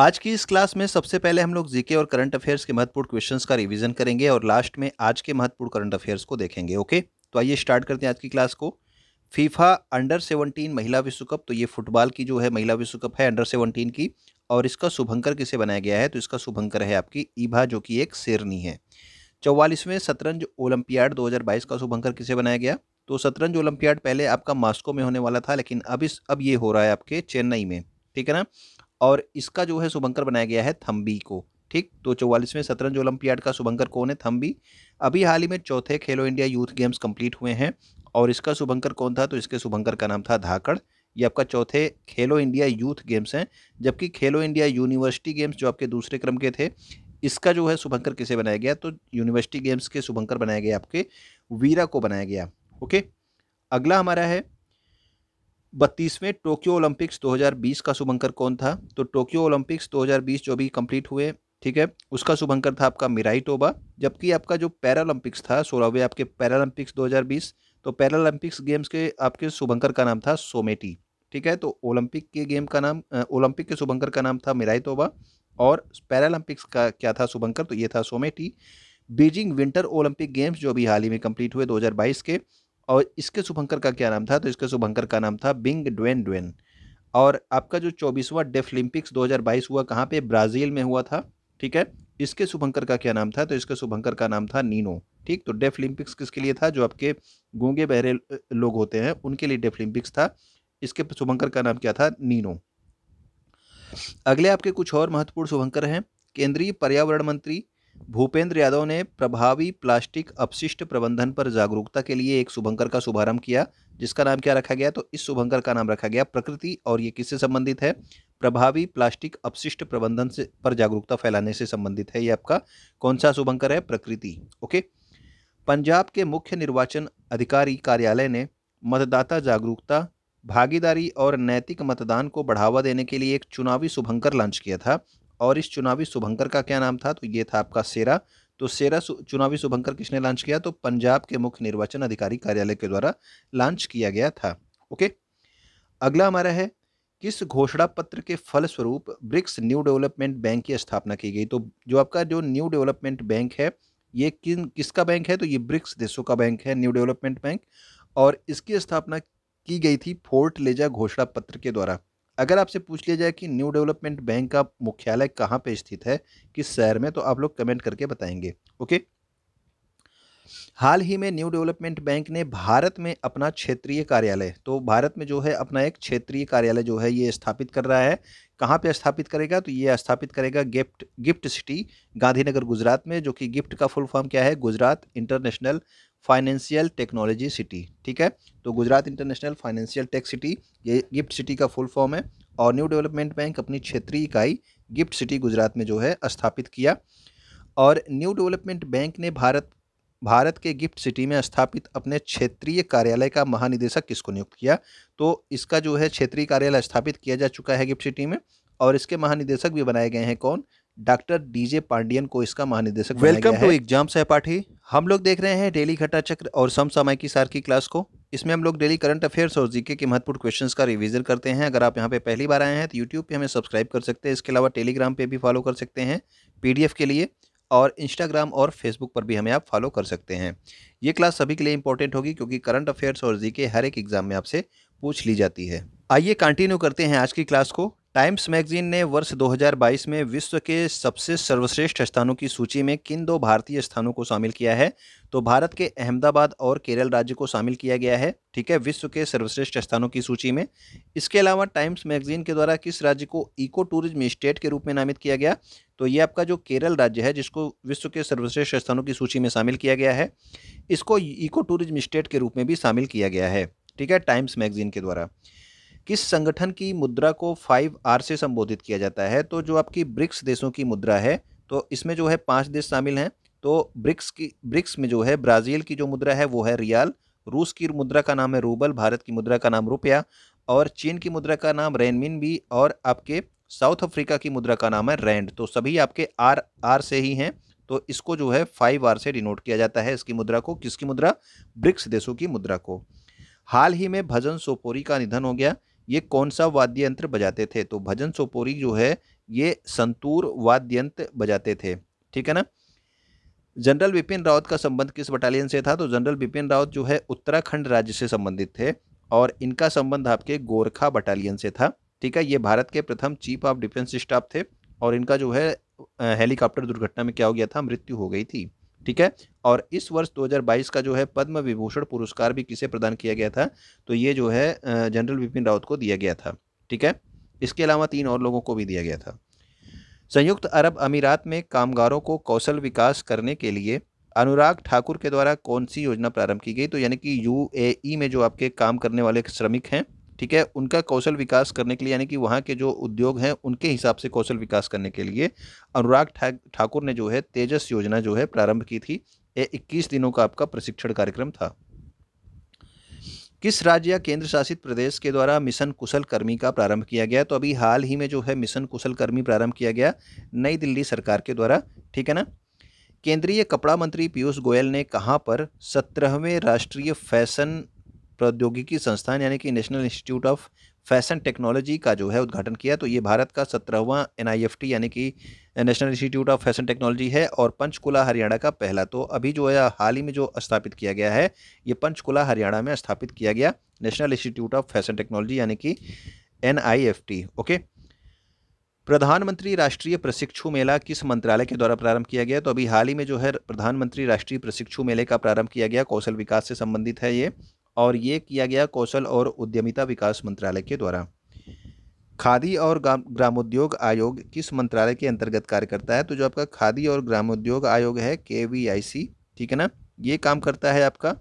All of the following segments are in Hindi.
आज की इस क्लास में सबसे पहले हम लोग जीके और करंट अफेयर्स के महत्वपूर्ण क्वेश्चंस का रिवीजन करेंगे और लास्ट में आज के महत्वपूर्ण करंट अफेयर्स को देखेंगे ओके तो आइए स्टार्ट करते हैं आज की क्लास को फीफा अंडर सेवनटीन महिला विश्व कप तो ये फुटबॉल की जो है महिला विश्व कप है अंडर सेवनटीन की और इसका शुभंकर किसे बनाया गया है तो इसका शुभंकर है आपकी ईभा जो कि एक शेरनी है चौवालीसवें शतरंज ओलंपियाड दो का शुभंकर किसे बनाया गया तो शतरंज ओलंपियाड पहले आपका मास्को में होने वाला था लेकिन अब इस अब ये हो रहा है आपके चेन्नई में ठीक है ना और इसका जो है शुभंकर बनाया गया है थम्बी को ठीक तो चौवालीसवें शतरंज ओलंपियाड का शुभंकर कौन है थम्बी अभी हाल ही में चौथे खेलो इंडिया यूथ गेम्स कंप्लीट हुए हैं और इसका शुभंकर कौन था तो इसके शुभंकर का नाम था धाकड़ ये आपका चौथे खेलो इंडिया यूथ गेम्स हैं जबकि खेलो इंडिया यूनिवर्सिटी गेम्स जो आपके दूसरे क्रम के थे इसका जो है शुभंकर किसे बनाया गया तो यूनिवर्सिटी गेम्स के शुभंकर बनाया गया आपके वीरा को बनाया गया ओके अगला हमारा है बत्तीसवें टोक्यो ओलंपिक्स 2020 का शुभंकर कौन था तो टोक्यो ओलंपिक्स 2020 जो भी कंप्लीट हुए ठीक है उसका शुभंकर था आपका मिराई टोबा जबकि आपका जो पैरालंपिक्स था सोलहवें आपके पैरालंपिक्स 2020 तो पैरालंपिक्स गेम्स के आपके शुभंकर का नाम था सोमेटी ठीक है तो ओलंपिक के गेम का नाम ओलंपिक के शुभंकर का नाम था मिराई टोबा और पैरालंपिक्स का क्या था शुभंकर तो ये था सोमेटी बीजिंग विंटर ओलंपिक गेम्स जो अभी हाल ही में कंप्लीट हुए 2022 के और इसके शुभंकर का क्या नाम था तो इसके शुभंकर का नाम था बिंग ड्वेन ड्वेन और आपका जो चौबीसवां हज़ार 2022 हुआ कहाँ पे ब्राज़ील में हुआ था ठीक है इसके शुभंकर का क्या नाम था तो इसके शुभंकर का नाम था नीनो ठीक तो डेफलिम्पिक्स किसके लिए था जो आपके गूंगे बहरे लोग होते हैं उनके लिए डेफलिम्पिक्स था इसके शुभंकर का नाम क्या था नीनो अगले आपके कुछ और महत्वपूर्ण शुभंकर हैं केंद्रीय पर्यावरण मंत्री भूपेंद्र यादव ने प्रभावी प्लास्टिक अपशिष्ट प्रबंधन पर जागरूकता के लिए एक शुभंकर का शुभारंभ किया जिसका नाम क्या रखा गया तो इस शुभंकर का नाम रखा गया प्रकृति और ये किससे संबंधित है प्रभावी प्लास्टिक अपशिष्ट प्रबंधन से पर जागरूकता फैलाने से संबंधित है ये आपका कौन सा शुभंकर है प्रकृति ओके पंजाब के मुख्य निर्वाचन अधिकारी कार्यालय ने मतदाता जागरूकता भागीदारी और नैतिक मतदान को बढ़ावा देने के लिए एक चुनावी शुभंकर लॉन्च किया था और इस चुनावी शुभंकर का क्या नाम था तो ये था आपका सेरा तो सेरा चुनावी शुभंकर किसने लॉन्च किया तो पंजाब के मुख्य निर्वाचन अधिकारी कार्यालय के द्वारा लॉन्च किया गया था ओके अगला हमारा है किस घोषणा पत्र के फलस्वरूप ब्रिक्स न्यू डेवलपमेंट बैंक की स्थापना की गई तो जो आपका जो न्यू डेवलपमेंट बैंक है ये किन किसका बैंक है तो ये ब्रिक्स देशों का बैंक है न्यू डेवलपमेंट बैंक और इसकी स्थापना की गई थी फोर्ट लेजा घोषणा पत्र के द्वारा अगर आपसे पूछ लिया जाए कि न्यू डेवलपमेंट बैंक का मुख्यालय कहाँ पे स्थित है किस शहर में तो आप लोग कमेंट करके बताएंगे ओके हाल ही में न्यू डेवलपमेंट बैंक ने भारत में अपना क्षेत्रीय कार्यालय तो भारत में जो है अपना एक क्षेत्रीय कार्यालय जो है ये स्थापित कर रहा है कहाँ पे स्थापित करेगा तो ये स्थापित करेगा GIFT GIFT city Gandhinagar Gujarat में जो कि गिफ्ट का फुल फॉर्म क्या है Gujarat international financial technology city ठीक है तो Gujarat international financial tech city ये गिफ्ट सिटी का फुल फॉर्म है और न्यू डेवलपमेंट बैंक अपनी क्षेत्रीय इकाई गिफ्ट सिटी गुजरात में जो है स्थापित किया और न्यू डेवलपमेंट बैंक ने भारत भारत के गिफ्ट सिटी में स्थापित अपने क्षेत्रीय कार्यालय का महानिदेशक किसको नियुक्त किया तो इसका जो है क्षेत्रीय कार्यालय स्थापित किया जा चुका है गिफ्ट सिटी में और इसके महानिदेशक भी बनाए गए हैं कौन डॉक्टर डीजे पांडियन को इसका महानिदेशक वेलकम टू एग्जाम सहपाठी हम लोग देख रहे हैं डेली घटा चक्र और समसामय की सार की क्लास को इसमें हम लोग डेली करंट अफेयर्स और जीके के महत्वपूर्ण क्वेश्चंस का रिवीजन करते हैं अगर आप यहाँ पे पहली बार आए हैं तो यूट्यूब पे हमें सब्सक्राइब कर सकते हैं इसके अलावा टेलीग्राम पे भी फॉलो कर सकते हैं पी के लिए और इंस्टाग्राम और फेसबुक पर भी हमें आप फॉलो कर सकते हैं ये क्लास सभी के लिए इंपॉर्टेंट होगी क्योंकि करंट अफेयर्स और जीके हर एक एग्जाम में आपसे पूछ ली जाती है आइए कंटिन्यू करते हैं आज की क्लास को टाइम्स मैगजीन ने वर्ष 2022 में विश्व के सबसे सर्वश्रेष्ठ स्थानों की सूची में किन दो भारतीय स्थानों को शामिल किया है तो भारत के अहमदाबाद और केरल राज्य को शामिल किया गया है ठीक है विश्व के सर्वश्रेष्ठ स्थानों की सूची में इसके अलावा टाइम्स मैगजीन के द्वारा किस राज्य को इको टूरिज्म स्टेट के रूप में नामित किया गया तो ये आपका जो केरल राज्य है जिसको विश्व के सर्वश्रेष्ठ स्थानों की सूची में शामिल किया गया है इसको इको टूरिज्म स्टेट के रूप में भी शामिल किया गया है ठीक है टाइम्स मैगजीन के द्वारा किस संगठन की मुद्रा को फाइव आर से संबोधित किया जाता है तो जो आपकी ब्रिक्स देशों की मुद्रा है तो इसमें जो है पाँच देश शामिल हैं तो ब्रिक्स की ब्रिक्स में जो है ब्राज़ील की जो मुद्रा है वो है रियाल रूस की मुद्रा का नाम है रूबल भारत की मुद्रा का नाम रुपया और चीन की मुद्रा का नाम रेनमिन भी और आपके साउथ अफ्रीका की मुद्रा का नाम है रैंड तो सभी आपके आर आर से ही हैं तो इसको जो है फाइव आर से डिनोट किया जाता है इसकी मुद्रा को किसकी मुद्रा ब्रिक्स देशों की मुद्रा को हाल ही में भजन सोपोरी का निधन हो गया ये कौन सा वाद्य यंत्र बजाते थे तो भजन सोपोरी जो है ये संतूर वाद्य यंत्र बजाते थे ठीक है ना जनरल बिपिन रावत का संबंध किस बटालियन से था तो जनरल बिपिन रावत जो है उत्तराखंड राज्य से संबंधित थे और इनका संबंध आपके गोरखा बटालियन से था ठीक है ये भारत के प्रथम चीफ ऑफ डिफेंस स्टाफ थे और इनका जो है हेलीकॉप्टर दुर्घटना में क्या हो गया था मृत्यु हो गई थी ठीक है और इस वर्ष 2022 का जो है पद्म विभूषण पुरस्कार भी किसे प्रदान किया गया था तो ये जो है जनरल बिपिन रावत को दिया गया था ठीक है इसके अलावा तीन और लोगों को भी दिया गया था संयुक्त अरब अमीरात में कामगारों को कौशल विकास करने के लिए अनुराग ठाकुर के द्वारा कौन सी योजना प्रारंभ की गई तो यानी कि यू में जो आपके काम करने वाले श्रमिक हैं ठीक है उनका कौशल विकास करने के लिए यानी कि वहाँ के जो उद्योग हैं उनके हिसाब से कौशल विकास करने के लिए अनुराग ठाकुर ने जो है तेजस योजना जो है प्रारंभ की थी ये इक्कीस दिनों का आपका प्रशिक्षण कार्यक्रम था किस राज्य या केंद्र शासित प्रदेश के द्वारा मिशन कुशल कर्मी का प्रारंभ किया गया तो अभी हाल ही में जो है मिशन कुशल कर्मी प्रारंभ किया गया नई दिल्ली सरकार के द्वारा ठीक है ना केंद्रीय कपड़ा मंत्री पीयूष गोयल ने कहाँ पर सत्रहवें राष्ट्रीय फैशन प्रौद्योगिकी संस्थान यानी कि national institute of fashion technology का जो है उद्घाटन किया तो ये भारत का सत्रहवा एन यानी कि national institute of fashion technology है और पंचकुला हरियाणा का पहला तो अभी जो है हाल ही में जो स्थापित किया गया है ये पंचकुला हरियाणा में स्थापित किया गया national institute of fashion technology यानी कि एन ओके प्रधानमंत्री राष्ट्रीय प्रशिक्षु मेला किस मंत्रालय के द्वारा प्रारंभ किया गया तो अभी हाल ही में जो है प्रधानमंत्री राष्ट्रीय प्रशिक्षु मेले का प्रारंभ किया गया कौशल विकास से संबंधित है ये और ये किया गया कौशल और उद्यमिता विकास मंत्रालय के द्वारा खादी और ग्रामोद्योग आयोग किस मंत्रालय के अंतर्गत कार्य करता है तो जो आपका खादी और ग्रामोद्योग आयोग है के ठीक है ना ये काम करता है आपका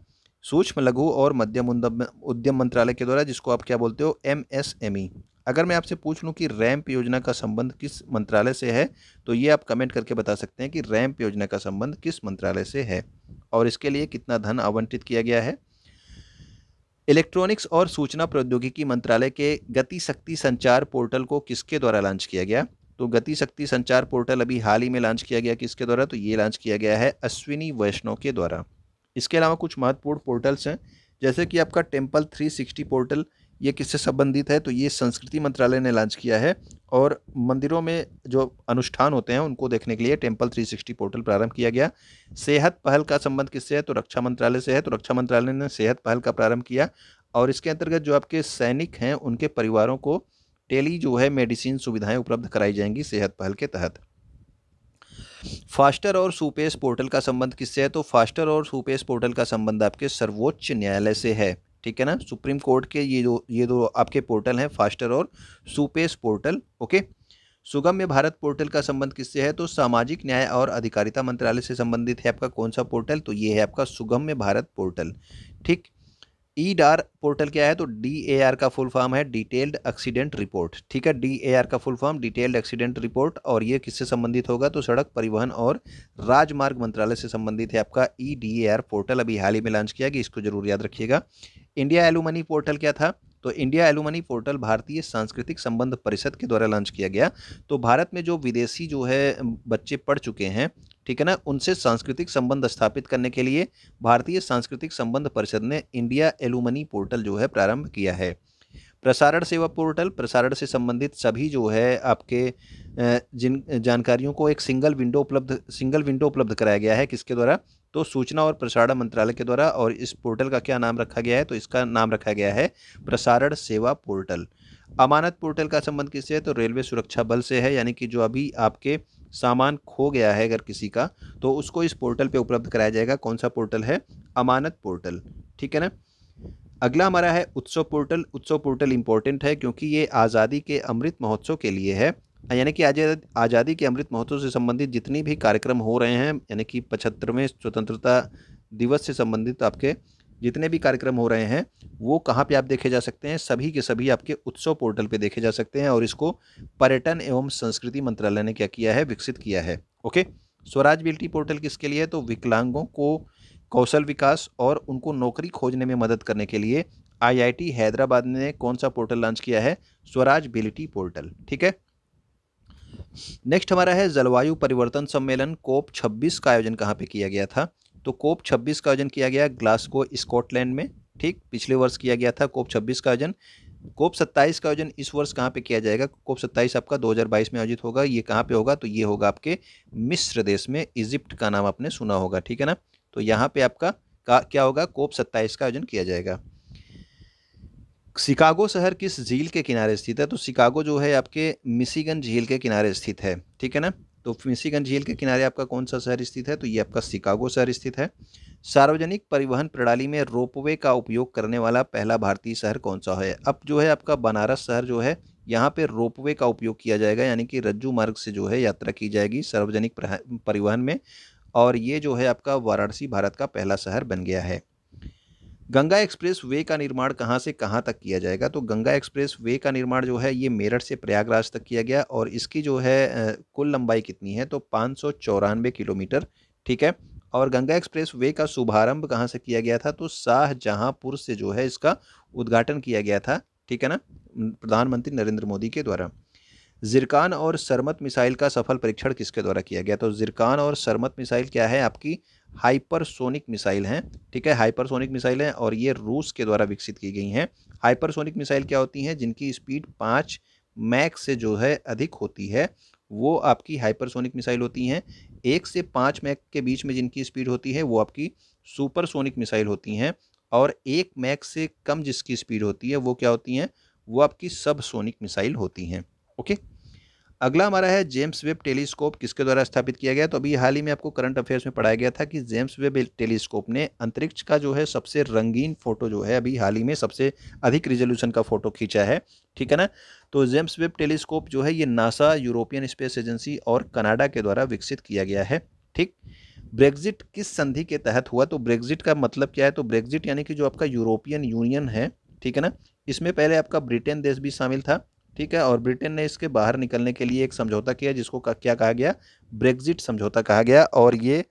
सूक्ष्म लघु और मध्यम उद्यम मंत्रालय के द्वारा जिसको आप क्या बोलते हो एम एस एम ई अगर मैं आपसे पूछ लूँ कि रैंप योजना का संबंध किस मंत्रालय से है तो ये आप कमेंट करके बता सकते हैं कि रैंप योजना का संबंध किस मंत्रालय से है और इसके लिए कितना धन आवंटित किया गया है इलेक्ट्रॉनिक्स और सूचना प्रौद्योगिकी मंत्रालय के गति शक्ति संचार पोर्टल को किसके द्वारा लॉन्च किया गया तो गति शक्ति संचार पोर्टल अभी हाल ही में लॉन्च किया गया किसके द्वारा तो ये लॉन्च किया गया है अश्विनी वैष्णव के द्वारा इसके अलावा कुछ महत्वपूर्ण पोर्टल्स हैं जैसे कि आपका टेम्पल 360 पोर्टल ये किससे संबंधित है तो ये संस्कृति मंत्रालय ने लॉन्च किया है और मंदिरों में जो अनुष्ठान होते हैं उनको देखने के लिए टेम्पल 360 पोर्टल प्रारंभ किया गया सेहत पहल का संबंध किससे है तो रक्षा मंत्रालय से है तो रक्षा मंत्रालय ने सेहत पहल का प्रारंभ किया और इसके अंतर्गत जो आपके सैनिक हैं उनके परिवारों को टेली जो है मेडिसिन सुविधाएं उपलब्ध कराई जाएंगी सेहत पहल के तहत फास्टर और सुपेस पोर्टल का संबंध किससे है तो फास्टर और सुपेस पोर्टल का संबंध आपके सर्वोच्च न्यायालय से है ठीक है ना सुप्रीम कोर्ट के ये जो ये दो आपके पोर्टल हैं फास्टर और सुपेस portal okay Sugamya Bharat portal का संबंध किससे है तो सामाजिक न्याय और अधिकारिता मंत्रालय से संबंधित है आपका कौन सा पोर्टल तो ये है आपका सुगम्य भारत पोर्टल ठीक ई डार पोर्टल क्या है तो डी ए आर का फुल फॉर्म है डिटेल्ड एक्सीडेंट रिपोर्ट ठीक है डी ए आर का full form detailed accident report और ये किससे संबंधित होगा तो सड़क परिवहन और राजमार्ग मंत्रालय से संबंधित है आपका E D A R portal अभी हाल ही में लॉन्च किया गया इसको जरूर याद रखिएगा इंडिया एलुमनी पोर्टल क्या था तो इंडिया एलुमनी पोर्टल भारतीय सांस्कृतिक संबंध परिषद के द्वारा लॉन्च किया गया तो भारत में जो विदेशी जो है बच्चे पढ़ चुके हैं ठीक है ना उनसे सांस्कृतिक संबंध स्थापित करने के लिए भारतीय सांस्कृतिक संबंध परिषद ने इंडिया एलुमनी पोर्टल जो है प्रारंभ किया है प्रसारण सेवा पोर्टल प्रसारण से संबंधित सभी जो है आपके जिन जानकारियों को एक सिंगल विंडो उपलब्ध सिंगल विंडो उपलब्ध कराया गया है किसके द्वारा तो सूचना और प्रसारण मंत्रालय के द्वारा और इस पोर्टल का क्या नाम रखा गया है तो इसका नाम रखा गया है प्रसारण सेवा पोर्टल अमानत पोर्टल का संबंध किससे है तो रेलवे सुरक्षा बल से है यानी कि जो अभी आपके सामान खो गया है अगर किसी का तो उसको इस पोर्टल पे उपलब्ध कराया जाएगा कौन सा पोर्टल है अमानत पोर्टल ठीक है ना अगला हमारा है उत्सव पोर्टल उत्सव पोर्टल इंपॉर्टेंट है क्योंकि ये आज़ादी के अमृत महोत्सव के लिए है हाँ, यानी कि आज़ादी के अमृत महोत्सव से संबंधित जितनी भी कार्यक्रम हो रहे हैं यानी कि पचहत्तरवें स्वतंत्रता दिवस से संबंधित आपके जितने भी कार्यक्रम हो रहे हैं वो कहाँ पे आप देखे जा सकते हैं सभी के सभी आपके उत्सव पोर्टल पे देखे जा सकते हैं और इसको पर्यटन एवं संस्कृति मंत्रालय ने क्या किया है विकसित किया है ओके स्वराज बिल्टी पोर्टल किसके लिए है तो विकलांगों को कौशल विकास और उनको नौकरी खोजने में मदद करने के लिए आईआईटी हैदराबाद ने कौन सा पोर्टल लॉन्च किया है स्वराज बिलिटी पोर्टल ठीक है नेक्स्ट हमारा है जलवायु परिवर्तन सम्मेलन कोप 26 का आयोजन कहाँ पे किया गया था तो कोप 26 का आयोजन किया गया ग्लास्को स्कॉटलैंड में ठीक पिछले वर्ष किया गया था कोप 26 का आयोजन कोप 27 का आयोजन इस वर्ष कहाँ पे किया जाएगा कोप 27 आपका 2022 में आयोजित होगा ये कहाँ पे होगा तो ये होगा आपके मिस्र देश में इजिप्ट का नाम आपने सुना होगा ठीक है ना तो यहाँ पे आपका क्या होगा कोप सत्ताईस का आयोजन किया जाएगा शिकागो शहर किस झील के किनारे स्थित है तो शिकागो जो है आपके मिशीगन झील के किनारे स्थित है ठीक है ना तो मिशीगन झील के किनारे आपका कौन सा शहर स्थित है तो ये आपका शिकागो शहर स्थित है सार्वजनिक परिवहन प्रणाली में रोपवे का उपयोग करने वाला पहला भारतीय शहर कौन सा है अब जो है आपका बनारस शहर जो है यहाँ पे रोपवे का उपयोग किया जाएगा यानी कि रज्जू मार्ग से जो है यात्रा की जाएगी सार्वजनिक परिवहन में और ये जो है आपका वाराणसी भारत का पहला शहर बन गया है गंगा एक्सप्रेस वे का निर्माण कहाँ से कहाँ तक किया जाएगा तो गंगा एक्सप्रेस वे का निर्माण जो है ये मेरठ से प्रयागराज तक किया गया और इसकी जो है कुल लंबाई कितनी है तो पाँच किलोमीटर ठीक है और गंगा एक्सप्रेस वे का शुभारंभ कहाँ से किया गया था तो शाहजहाँपुर से जो है इसका उद्घाटन किया गया था ठीक है ना प्रधानमंत्री नरेंद्र मोदी के द्वारा जिरकान और सरमत मिसाइल का सफल परीक्षण किसके द्वारा किया गया तो जिरकान और सरमत मिसाइल क्या है आपकी हाइपरसोनिक मिसाइल हैं ठीक है हाइपरसोनिक मिसाइल हैं और ये रूस के द्वारा विकसित की गई हैं हाइपरसोनिक मिसाइल क्या होती हैं जिनकी स्पीड पाँच मैक से जो है अधिक होती है वो आपकी हाइपरसोनिक मिसाइल होती हैं एक से पाँच मैक के बीच में जिनकी स्पीड होती है वो आपकी सुपरसोनिक मिसाइल होती हैं और एक मैक से कम जिसकी स्पीड होती है वो क्या होती हैं वो आपकी सबसोनिक मिसाइल होती हैं ओके अगला हमारा है जेम्स वेब टेलीस्कोप किसके द्वारा स्थापित किया गया तो अभी हाल ही में आपको करंट अफेयर्स में पढ़ाया गया था कि जेम्स वेब टेलीस्कोप ने अंतरिक्ष का जो है सबसे रंगीन फोटो जो है अभी हाल ही में सबसे अधिक रिजोल्यूशन का फोटो खींचा है ठीक है ना तो जेम्स वेब टेलीस्कोप जो है ये नासा यूरोपियन स्पेस एजेंसी और कनाडा के द्वारा विकसित किया गया है ठीक ब्रेग्जिट किस संधि के तहत हुआ तो ब्रेग्जिट का मतलब क्या है तो ब्रेग्जिट यानी कि जो आपका यूरोपियन यूनियन है ठीक है ना इसमें पहले आपका ब्रिटेन देश भी शामिल था ठीक है और ब्रिटेन ने इसके बाहर निकलने के लिए एक समझौता किया जिसको क्या कहा गया ब्रेग्जिट समझौता कहा गया और ये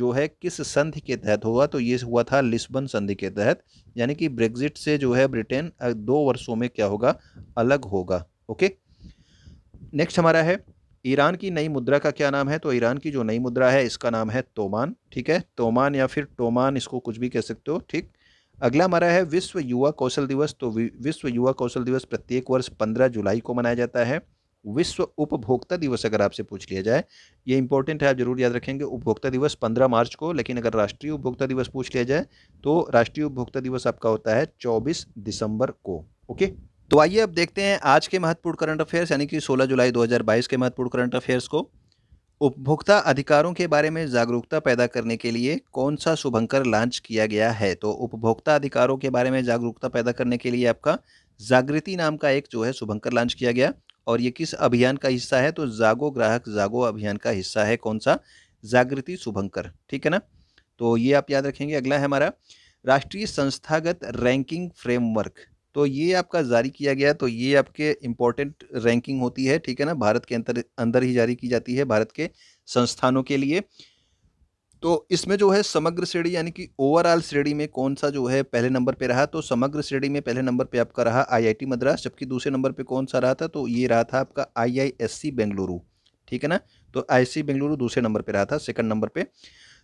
जो है किस संधि के तहत हुआ तो ये हुआ था लिस्बन संधि के तहत यानी कि ब्रेग्जिट से जो है ब्रिटेन दो वर्षों में क्या होगा अलग होगा ओके नेक्स्ट हमारा है ईरान की नई मुद्रा का क्या नाम है तो ईरान की जो नई मुद्रा है इसका नाम है तोमान ठीक है तोमान या फिर टोमान इसको कुछ भी कह सकते हो ठीक अगला हमारा है विश्व युवा कौशल दिवस तो विश्व युवा कौशल दिवस प्रत्येक वर्ष पंद्रह जुलाई को मनाया जाता है विश्व उपभोक्ता दिवस अगर आपसे पूछ लिया जाए ये इंपॉर्टेंट है आप जरूर याद रखेंगे उपभोक्ता दिवस 15 मार्च को लेकिन अगर राष्ट्रीय उपभोक्ता दिवस पूछ लिया जाए तो राष्ट्रीय उपभोक्ता दिवस आपका होता है 24 दिसंबर को ओके तो आइए अब देखते हैं आज के महत्वपूर्ण करंट अफेयर्स यानी कि सोलह जुलाई दो के महत्वपूर्ण करंट अफेयर्स को उपभोक्ता अधिकारों के बारे में जागरूकता पैदा करने के लिए कौन सा शुभंकर लॉन्च किया गया है तो उपभोक्ता अधिकारों के बारे में जागरूकता पैदा करने के लिए आपका जागृति नाम का एक जो है शुभंकर लॉन्च किया गया और ये किस अभियान का हिस्सा है तो जागो ग्राहक जागो अभियान का हिस्सा है कौन सा जागृति शुभंकर ठीक है ना तो ये आप याद रखेंगे अगला है हमारा राष्ट्रीय संस्थागत रैंकिंग फ्रेमवर्क तो ये आपका जारी किया गया तो ये आपके इम्पोर्टेंट रैंकिंग होती है ठीक है ना भारत के अंतर अंदर ही जारी की जाती है भारत के संस्थानों के लिए तो इसमें जो है समग्र श्रेणी यानी कि ओवरऑल श्रेणी में कौन सा जो है पहले नंबर पे रहा तो समग्र श्रेणी में पहले नंबर पे आपका रहा आईआईटी मद्रास जबकि दूसरे नंबर पे कौन सा रहा था तो ये रहा था आपका आईआईएससी बेंगलुरु ठीक है ना तो आईसी बेंगलुरु दूसरे नंबर पे रहा था सेकंड नंबर पे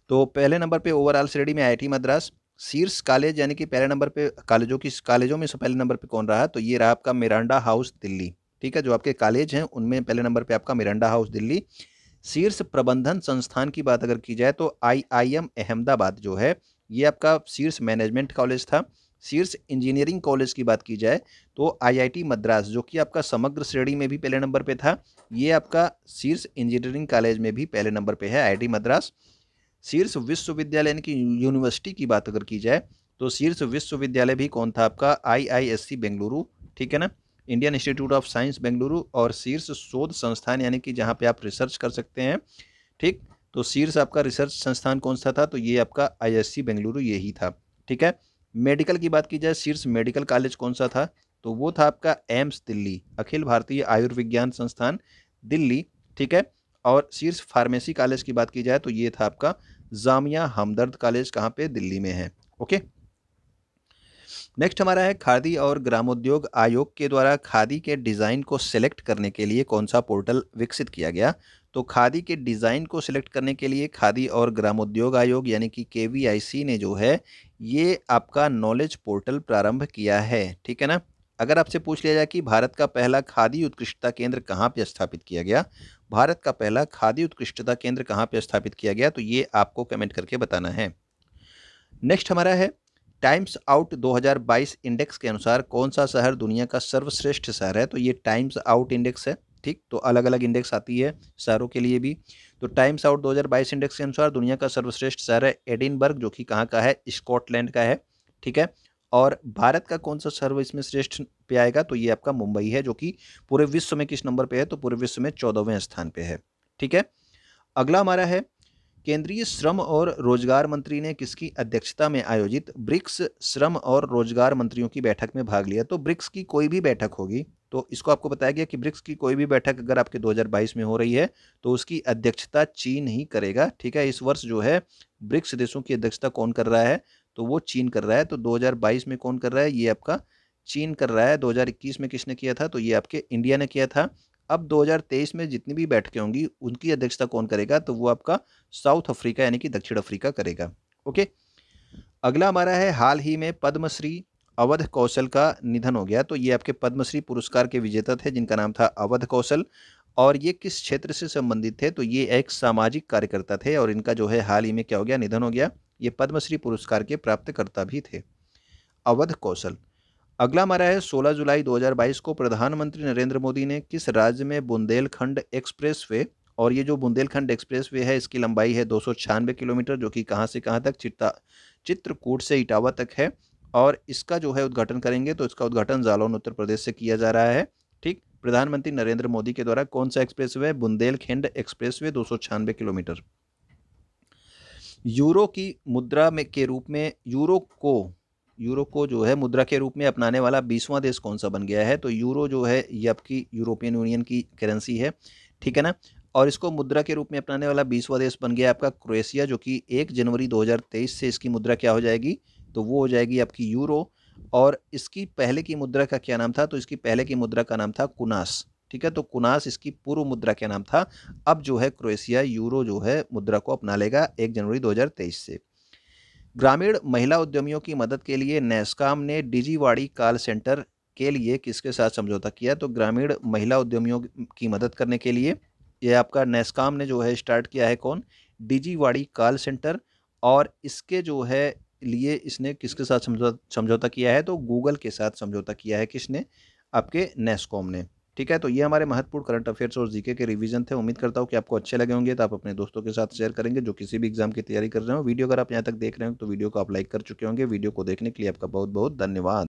तो पहले नंबर पर ओवरऑल श्रेणी में आई मद्रास शीर्ष कॉलेज यानी कि पहले नंबर पे कॉलेजों की कॉलेजों में से पहले नंबर पे कौन रहा तो ये रहा आपका मिरांडा हाउस दिल्ली ठीक है जो आपके कॉलेज हैं उनमें पहले नंबर पे आपका मिरांडा हाउस दिल्ली शीर्ष प्रबंधन संस्थान की बात अगर की जाए तो आईआईएम अहमदाबाद जो है ये आपका शीर्ष मैनेजमेंट कॉलेज था शीर्ष इंजीनियरिंग कॉलेज की बात की जाए तो आईआईटी मद्रास जो कि आपका समग्र श्रेणी में भी पहले नंबर पे था ये आपका शीर्ष इंजीनियरिंग कॉलेज में भी पहले नंबर पे है आईआईटी मद्रास शीर्ष विश्वविद्यालय यानी कि यूनिवर्सिटी की बात अगर की जाए तो शीर्ष विश्वविद्यालय भी कौन था आपका आईआईएससी बेंगलुरु ठीक है ना Indian institute of science Bengaluru और शीर्ष शोध संस्थान यानी कि जहाँ पे आप रिसर्च कर सकते हैं ठीक तो शीर्ष आपका रिसर्च संस्थान कौन सा था तो ये आपका आई बेंगलुरु यही था ठीक है मेडिकल की बात की जाए शीर्ष मेडिकल कॉलेज कौन सा था तो वो था आपका एम्स दिल्ली अखिल भारतीय आयुर्विज्ञान संस्थान दिल्ली ठीक है और शीर्ष फार्मेसी कॉलेज की बात की जाए तो ये था आपका जामिया हमदर्द कॉलेज कहाँ पे दिल्ली में है ओके नेक्स्ट हमारा है खादी और ग्रामोद्योग आयोग के द्वारा खादी के डिज़ाइन को सिलेक्ट करने के लिए कौन सा पोर्टल विकसित किया गया तो खादी के डिज़ाइन को सिलेक्ट करने के लिए खादी और ग्रामोद्योग आयोग यानी कि के ने जो है ये आपका नॉलेज पोर्टल प्रारंभ किया है ठीक है ना अगर आपसे पूछ लिया जाए कि भारत का पहला खादी उत्कृष्टता केंद्र कहाँ पर स्थापित किया गया भारत का पहला खादी उत्कृष्टता केंद्र कहाँ पर स्थापित किया गया तो ये आपको कमेंट करके बताना है नेक्स्ट हमारा है टाइम्स आउट 2022 इंडेक्स के अनुसार कौन सा शहर दुनिया का सर्वश्रेष्ठ शहर है तो ये टाइम्स आउट इंडेक्स है ठीक तो अलग अलग इंडेक्स आती है शहरों के लिए भी तो टाइम्स आउट 2022 इंडेक्स के अनुसार दुनिया का सर्वश्रेष्ठ शहर है एडिनबर्ग जो कि कहाँ का है स्कॉटलैंड का है ठीक है और भारत का कौन सा सर्व इसमें श्रेष्ठ पे आएगा तो ये आपका मुंबई है जो कि पूरे विश्व में किस नंबर पे है तो पूरे विश्व में चौदहवें स्थान पे है ठीक है अगला हमारा है केंद्रीय श्रम और रोजगार मंत्री ने किसकी अध्यक्षता में आयोजित ब्रिक्स श्रम और रोजगार मंत्रियों की बैठक में भाग लिया तो ब्रिक्स की कोई भी बैठक होगी तो इसको आपको बताया गया कि ब्रिक्स की कोई भी बैठक अगर आपके 2022 में हो रही है तो उसकी अध्यक्षता चीन ही करेगा ठीक है इस वर्ष जो है ब्रिक्स देशों की अध्यक्षता कौन कर रहा है तो वो चीन कर रहा है तो 2022 में कौन कर रहा है ये आपका चीन कर रहा है 2021 में किसने किया था तो ये आपके इंडिया ने किया था अब 2023 में जितनी भी बैठकें होंगी उनकी अध्यक्षता कौन करेगा तो वो आपका साउथ अफ्रीका यानी कि दक्षिण अफ्रीका करेगा ओके अगला हमारा है हाल ही में पद्मश्री अवध कौशल का निधन हो गया तो ये आपके पद्मश्री पुरस्कार के विजेता थे जिनका नाम था अवध कौशल और ये किस क्षेत्र से संबंधित थे तो ये एक सामाजिक कार्यकर्ता थे और इनका जो है हाल ही में क्या हो गया निधन हो गया ये पद्मश्री पुरस्कार के प्राप्तकर्ता भी थे अवध कौशल अगला हमारा है 16 जुलाई 2022 को प्रधानमंत्री नरेंद्र मोदी ने किस राज्य में बुंदेलखंड एक्सप्रेसवे और ये जो बुंदेलखंड एक्सप्रेसवे है इसकी लंबाई है दो किलोमीटर जो कि कहाँ से कहाँ तक चित्ता चित्रकूट से इटावा तक है और इसका जो है उद्घाटन करेंगे तो इसका उद्घाटन जालौन उत्तर प्रदेश से किया जा रहा है ठीक प्रधानमंत्री नरेंद्र मोदी के द्वारा कौन सा एक्सप्रेसवे बुंदेलखंड एक्सप्रेसवे दो किलोमीटर यूरो की मुद्रा में के रूप में यूरो को यूरो को जो है मुद्रा के रूप में अपनाने वाला बीसवां देश कौन सा बन गया है तो यूरो जो है ये आपकी यूरोपियन यूनियन की करेंसी है ठीक है ना और इसको मुद्रा के रूप में अपनाने वाला बीसवा देश बन गया आपका क्रोएशिया जो कि एक जनवरी 2023 से इसकी मुद्रा क्या हो जाएगी तो वो हो जाएगी आपकी यूरो और इसकी पहले की मुद्रा का क्या नाम था तो इसकी पहले की मुद्रा का नाम था कुनास ठीक है तो कुनास इसकी पूर्व मुद्रा क्या नाम था अब जो है क्रोएशिया यूरो जो है मुद्रा को अपना लेगा एक जनवरी 2023 से ग्रामीण महिला उद्यमियों की मदद के लिए नेस्काम ने डिजीवाड़ी कॉल सेंटर के लिए किसके साथ समझौता किया तो ग्रामीण महिला उद्यमियों की मदद करने के लिए यह आपका नेस्काम ने जो है स्टार्ट किया है कौन डिजीवाड़ी कॉल सेंटर और इसके जो है लिए इसने किसके साथ समझौता समझौता किया है तो गूगल के साथ समझौता किया है किसने आपके नेस्कॉम ने ठीक है तो ये हमारे महत्वपूर्ण करंट अफेयर्स और जीके के रिवीजन थे उम्मीद करता हूँ कि आपको अच्छे लगे होंगे तो आप अपने दोस्तों के साथ शेयर करेंगे जो किसी भी एग्जाम की तैयारी कर रहे हो वीडियो अगर आप यहाँ तक देख रहे हो तो वीडियो को आप लाइक कर चुके होंगे वीडियो को देखने के लिए आपका बहुत बहुत धन्यवाद